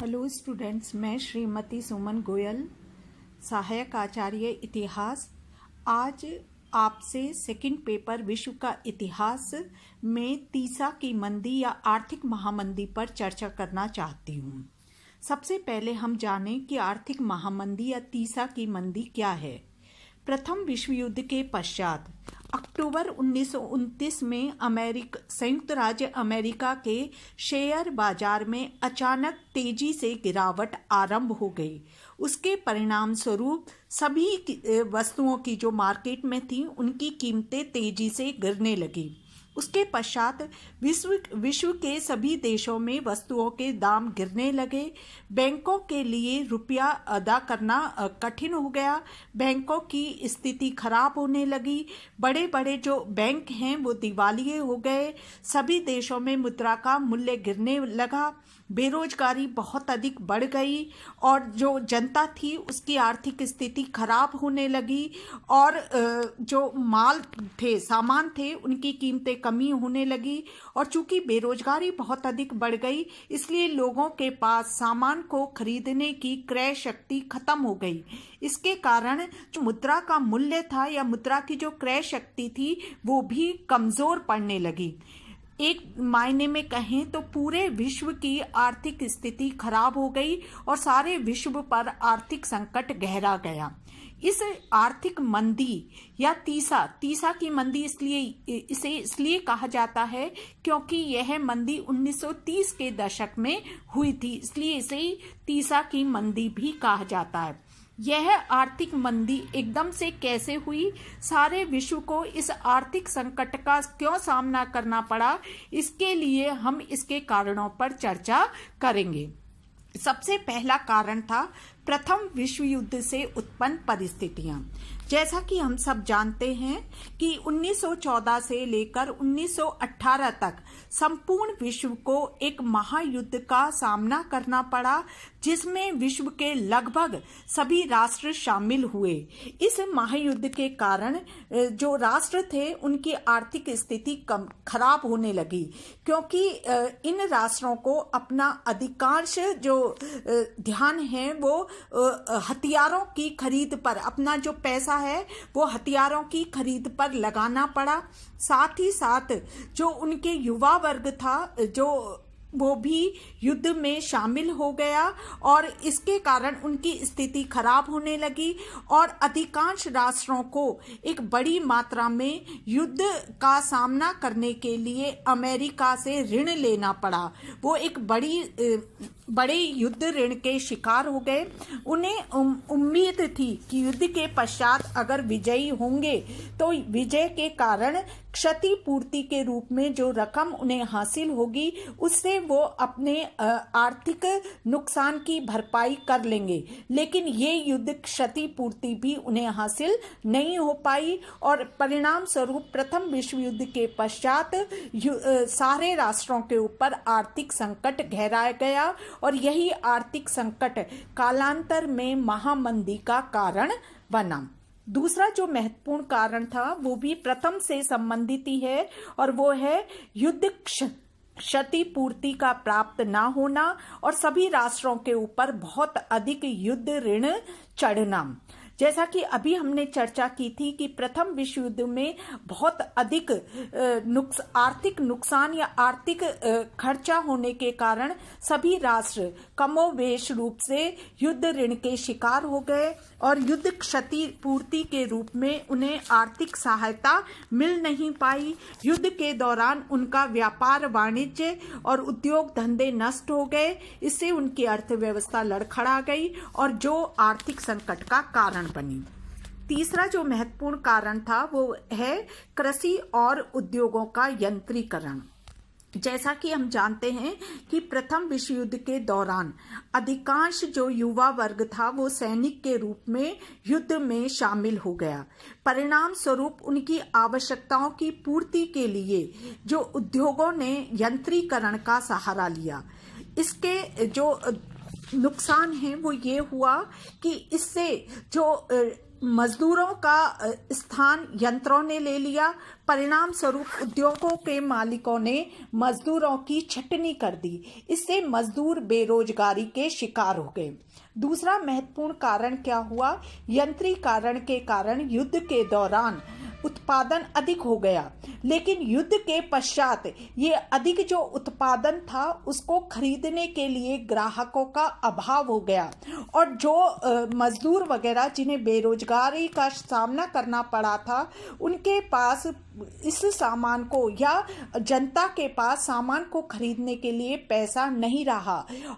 hello students मैं श्रीमती सुमन गोयल सहायक आचार्य इतिहास आज आपसे सेकंड पेपर विश्व का इतिहास में तीसा की मंदी या आर्थिक महामंदी पर चर्चा करना चाहती हूँ सबसे पहले हम जानें कि आर्थिक महामंदी या तीसा की मंदी क्या है प्रथम विश्व युद्ध के पश्चात अक्टूबर उन्नीस में अमेरिक संयुक्त राज्य अमेरिका के शेयर बाजार में अचानक तेजी से गिरावट आरंभ हो गई उसके परिणाम स्वरूप सभी वस्तुओं की जो मार्केट में थी उनकी कीमतें तेजी से गिरने लगी उसके पश्चात विश्व विश्व के सभी देशों में वस्तुओं के दाम गिरने लगे बैंकों के लिए रुपया अदा करना कठिन हो गया बैंकों की स्थिति खराब होने लगी बड़े बड़े जो बैंक हैं वो दिवालिए हो गए सभी देशों में मुद्रा का मूल्य गिरने लगा बेरोजगारी बहुत अधिक बढ़ गई और जो जनता थी उसकी आर्थिक स्थिति खराब होने लगी और जो माल थे सामान थे उनकी कीमतें कमी होने लगी और चूंकि बेरोजगारी बहुत अधिक बढ़ गई इसलिए लोगों के पास सामान को खरीदने की क्रय शक्ति खत्म हो गई इसके कारण जो मुद्रा का मूल्य था या मुद्रा की जो क्रय शक्ति थी वो भी कमजोर पड़ने लगी एक मायने में कहें तो पूरे विश्व की आर्थिक स्थिति खराब हो गई और सारे विश्व पर आर्थिक संकट गहरा गया इस आर्थिक मंदी या तीसा तीसा की मंदी इसलिए इसे इसलिए कहा जाता है क्योंकि यह मंदी 1930 के दशक में हुई थी इसलिए इसे तीसा की मंदी भी कहा जाता है यह आर्थिक मंदी एकदम से कैसे हुई सारे विश्व को इस आर्थिक संकट का क्यों सामना करना पड़ा इसके लिए हम इसके कारणों पर चर्चा करेंगे सबसे पहला कारण था प्रथम विश्व युद्ध से उत्पन्न परिस्थितियां जैसा कि हम सब जानते हैं कि 1914 से लेकर 1918 तक संपूर्ण विश्व को एक महायुद्ध का सामना करना पड़ा जिसमें विश्व के लगभग सभी राष्ट्र शामिल हुए इस महायुद्ध के कारण जो राष्ट्र थे उनकी आर्थिक स्थिति खराब होने लगी क्योंकि इन राष्ट्रों को अपना अधिकांश जो ध्यान है वो हथियारों की खरीद पर अपना जो पैसा है वो हथियारों की खरीद पर लगाना पड़ा साथ ही साथ जो उनके युवा वर्ग था जो वो भी युद्ध में शामिल हो गया और इसके कारण उनकी स्थिति खराब होने लगी और अधिकांश राष्ट्रों को एक बड़ी मात्रा में युद्ध का सामना करने के लिए अमेरिका से ऋण लेना पड़ा वो एक बड़ी बड़े युद्ध ऋण के शिकार हो गए उन्हें उम्मीद थी कि युद्ध के पश्चात अगर विजयी होंगे तो विजय के कारण क्षतिपूर्ति के रूप में जो रकम उन्हें हासिल होगी उससे वो अपने आर्थिक नुकसान की भरपाई कर लेंगे लेकिन ये युद्ध क्षतिपूर्ति भी उन्हें हासिल नहीं हो पाई और परिणाम स्वरूप प्रथम विश्व युद्ध के पश्चात सारे राष्ट्रों के ऊपर आर्थिक संकट गहराया गया और यही आर्थिक संकट कालांतर में महामंदी का कारण बना दूसरा जो महत्वपूर्ण कारण था वो भी प्रथम से संबंधित ही है और वो है युद्ध क्षतिपूर्ति का प्राप्त ना होना और सभी राष्ट्रों के ऊपर बहुत अधिक युद्ध ऋण चढ़ना जैसा कि अभी हमने चर्चा की थी कि प्रथम विश्व युद्ध में बहुत अधिक नुकस, आर्थिक नुकसान या आर्थिक खर्चा होने के कारण सभी राष्ट्र कमोवेश रूप से युद्ध ऋण के शिकार हो गए और युद्ध क्षति पूर्ति के रूप में उन्हें आर्थिक सहायता मिल नहीं पाई युद्ध के दौरान उनका व्यापार वाणिज्य और उद्योग धंधे नष्ट हो गए इससे उनकी अर्थव्यवस्था लड़खड़ा गई और जो आर्थिक संकट का कारण कारण बनी तीसरा जो महत्वपूर्ण कारण था वो है कृषि और उद्योगों का यंत्रीकरण जैसा कि हम जानते हैं कि प्रथम विश्व युद्ध के दौरान अधिकांश जो युवा वर्ग था वो सैनिक के रूप में युद्ध में शामिल हो गया परिणाम स्वरूप उनकी आवश्यकताओं की पूर्ति के लिए जो उद्योगों ने यंत्रीकरण का सहारा लिया इसके जो नुकसान है वो ये हुआ कि इससे जो मजदूरों का स्थान यंत्रों ने ले लिया परिणाम स्वरूप उद्योगों के मालिकों ने मजदूरों की छटनी कर दी इससे मजदूर बेरोजगारी के शिकार हो गए दूसरा महत्वपूर्ण कारण क्या हुआ यंत्रीकरण के कारण युद्ध के दौरान उत्पादन अधिक हो गया लेकिन युद्ध के पश्चात ये अधिक जो उत्पादन था उसको खरीदने के लिए ग्राहकों का अभाव हो गया और जो मजदूर वगैरह जिन्हें बेरोजगारी का सामना करना पड़ा था उनके पास इस सामान को या जनता के पास सामान को खरीदने के लिए पैसा नहीं रहा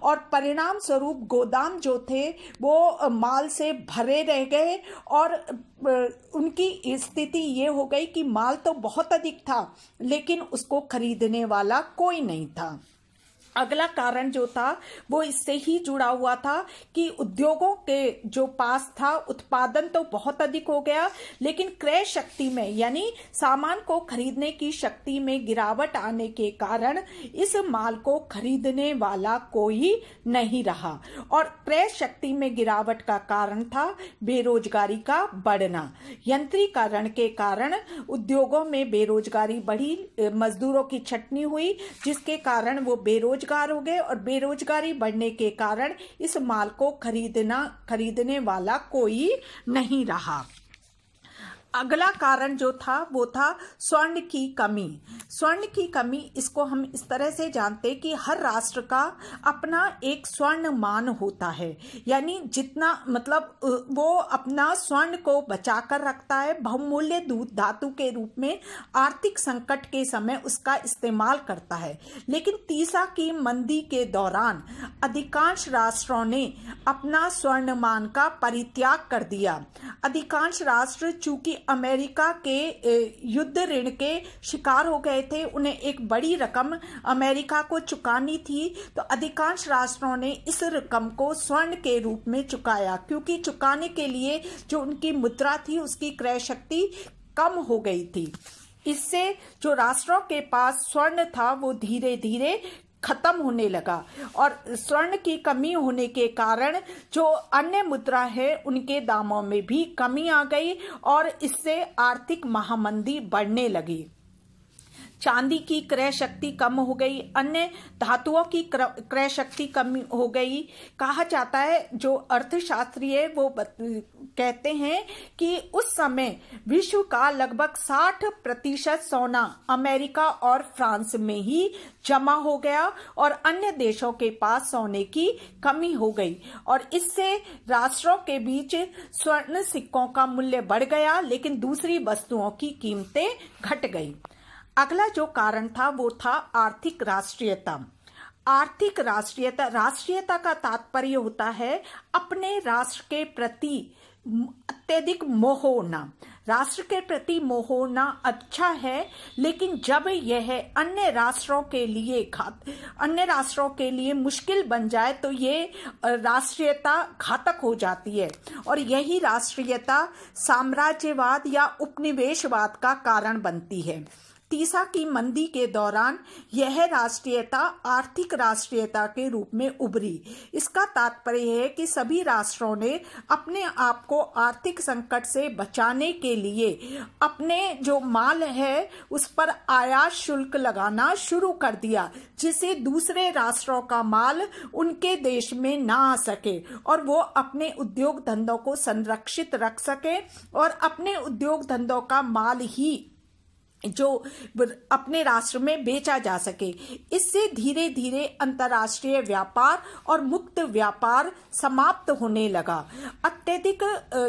और परिणाम स्वरूप गोदाम जो थे वो माल से भरे रह गए और उनकी स्थिति ये हो गई कि माल तो बहुत अधिक था लेकिन उसको खरीदने वाला कोई नहीं था अगला कारण जो था वो इससे ही जुड़ा हुआ था कि उद्योगों के जो पास था उत्पादन तो बहुत अधिक हो गया लेकिन क्रय शक्ति में यानी सामान को खरीदने की शक्ति में गिरावट आने के कारण इस माल को खरीदने वाला कोई नहीं रहा और क्रय शक्ति में गिरावट का कारण था बेरोजगारी का बढ़ना यंत्रीकरण के कारण उद्योगों में बेरोजगारी बढ़ी मजदूरों की छटनी हुई जिसके कारण वो बेरोज बेरोजगार हो गए और बेरोजगारी बढ़ने के कारण इस माल को खरीदना खरीदने वाला कोई नहीं रहा अगला कारण जो था वो था स्वर्ण की कमी स्वर्ण की कमी इसको हम इस तरह से जानते कि हर राष्ट्र का अपना एक स्वर्ण मान होता है यानी जितना मतलब वो अपना स्वर्ण को बचा कर रखता है बहुमूल्य दूध धातु के रूप में आर्थिक संकट के समय उसका इस्तेमाल करता है लेकिन तीसरा की मंदी के दौरान अधिकांश राष्ट्रों ने अपना स्वर्ण मान का परित्याग कर दिया अधिकांश राष्ट्र चूंकि अमेरिका के युद्ध ऋण के शिकार हो गए थे उन्हें एक बड़ी रकम अमेरिका को चुकानी थी तो अधिकांश राष्ट्रों ने इस रकम को स्वर्ण के रूप में चुकाया क्योंकि चुकाने के लिए जो उनकी मुद्रा थी उसकी क्रय शक्ति कम हो गई थी इससे जो राष्ट्रों के पास स्वर्ण था वो धीरे धीरे खत्म होने लगा और स्वर्ण की कमी होने के कारण जो अन्य मुद्रा है उनके दामों में भी कमी आ गई और इससे आर्थिक महामंदी बढ़ने लगी चांदी की क्रय शक्ति कम हो गई अन्य धातुओं की क्रय शक्ति कम हो गई कहा जाता है जो है वो कहते हैं कि उस समय विश्व का लगभग 60 प्रतिशत सोना अमेरिका और फ्रांस में ही जमा हो गया और अन्य देशों के पास सोने की कमी हो गई और इससे राष्ट्रों के बीच स्वर्ण सिक्कों का मूल्य बढ़ गया लेकिन दूसरी वस्तुओं की कीमतें घट गई अगला जो कारण था वो था आर्थिक राष्ट्रीयता आर्थिक राष्ट्रीयता राष्ट्रीयता का तात्पर्य होता है अपने राष्ट्र के प्रति अत्यधिक मोह होना राष्ट्र के प्रति मोह होना अच्छा है लेकिन जब यह अन्य राष्ट्रों के लिए घात अन्य राष्ट्रों के लिए मुश्किल बन जाए तो ये राष्ट्रीयता घातक हो जाती है और यही राष्ट्रीयता साम्राज्यवाद या उपनिवेशवाद का कारण बनती है तीसा की मंदी के दौरान यह राष्ट्रीयता आर्थिक राष्ट्रीयता के रूप में उभरी इसका तात्पर्य है कि सभी राष्ट्रों ने अपने आप को आर्थिक संकट से बचाने के लिए अपने जो माल है उस पर आयात शुल्क लगाना शुरू कर दिया जिससे दूसरे राष्ट्रों का माल उनके देश में ना आ सके और वो अपने उद्योग धंधों को संरक्षित रख सके और अपने उद्योग धंधों का माल ही जो अपने राष्ट्र में बेचा जा सके इससे धीरे धीरे अंतर्राष्ट्रीय व्यापार और मुक्त व्यापार समाप्त होने लगा अत्यधिक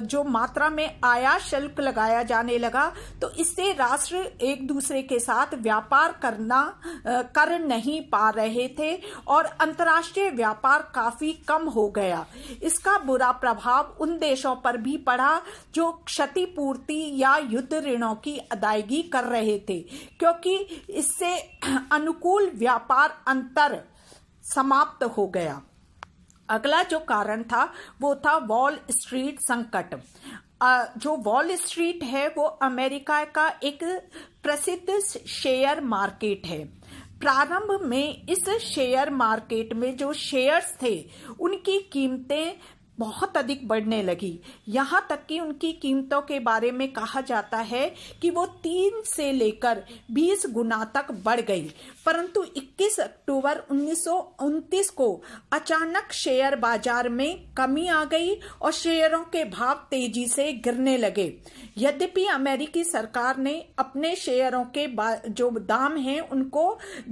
जो मात्रा में आयात शुल्क लगाया जाने लगा तो इससे राष्ट्र एक दूसरे के साथ व्यापार करना कर नहीं पा रहे थे और अंतर्राष्ट्रीय व्यापार काफी कम हो गया इसका बुरा प्रभाव उन देशों पर भी पड़ा जो क्षतिपूर्ति या युद्ध ऋणों की अदायगी कर रहे रहे थे क्योंकि इससे अनुकूल व्यापार अंतर समाप्त हो गया अगला जो कारण था वो था वॉल स्ट्रीट संकट जो वॉल स्ट्रीट है वो अमेरिका का एक प्रसिद्ध शेयर मार्केट है प्रारंभ में इस शेयर मार्केट में जो शेयर्स थे उनकी कीमतें बहुत अधिक बढ़ने लगी यहाँ तक कि उनकी कीमतों के बारे में कहा जाता है कि वो तीन से लेकर बीस गुना तक बढ़ गई परंतु 21 अक्टूबर उन्नीस को अचानक शेयर बाजार में कमी आ गई और शेयरों के भाव तेजी से गिरने लगे यद्यपि अमेरिकी सरकार ने अपने शेयरों के जो दाम हैं उनको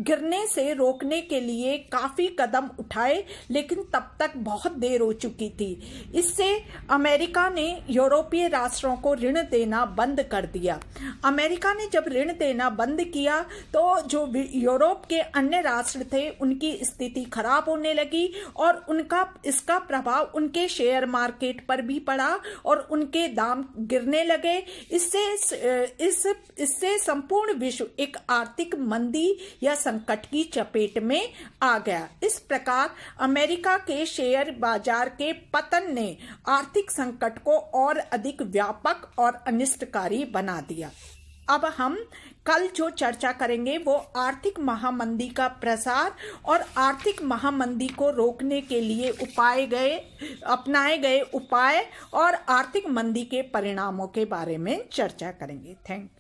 गिरने से रोकने के लिए काफी कदम उठाए लेकिन तब तक बहुत देर हो चुकी थी थी इससे अमेरिका ने यूरोपीय राष्ट्रों को ऋण देना बंद कर दिया अमेरिका ने जब ऋण देना बंद किया तो जो यूरोप के अन्य राष्ट्र थे उनकी स्थिति खराब होने लगी और उनका इसका प्रभाव उनके शेयर मार्केट पर भी पड़ा और उनके दाम गिरने लगे इससे इस इससे संपूर्ण विश्व एक आर्थिक मंदी या संकट की चपेट में आ गया इस प्रकार अमेरिका के शेयर बाजार के पत परिवर्तन ने आर्थिक संकट को और अधिक व्यापक और अनिष्टकारी बना दिया अब हम कल जो चर्चा करेंगे वो आर्थिक महामंदी का प्रसार और आर्थिक महामंदी को रोकने के लिए उपाय गए अपनाए गए उपाय और आर्थिक मंदी के परिणामों के बारे में चर्चा करेंगे थैंक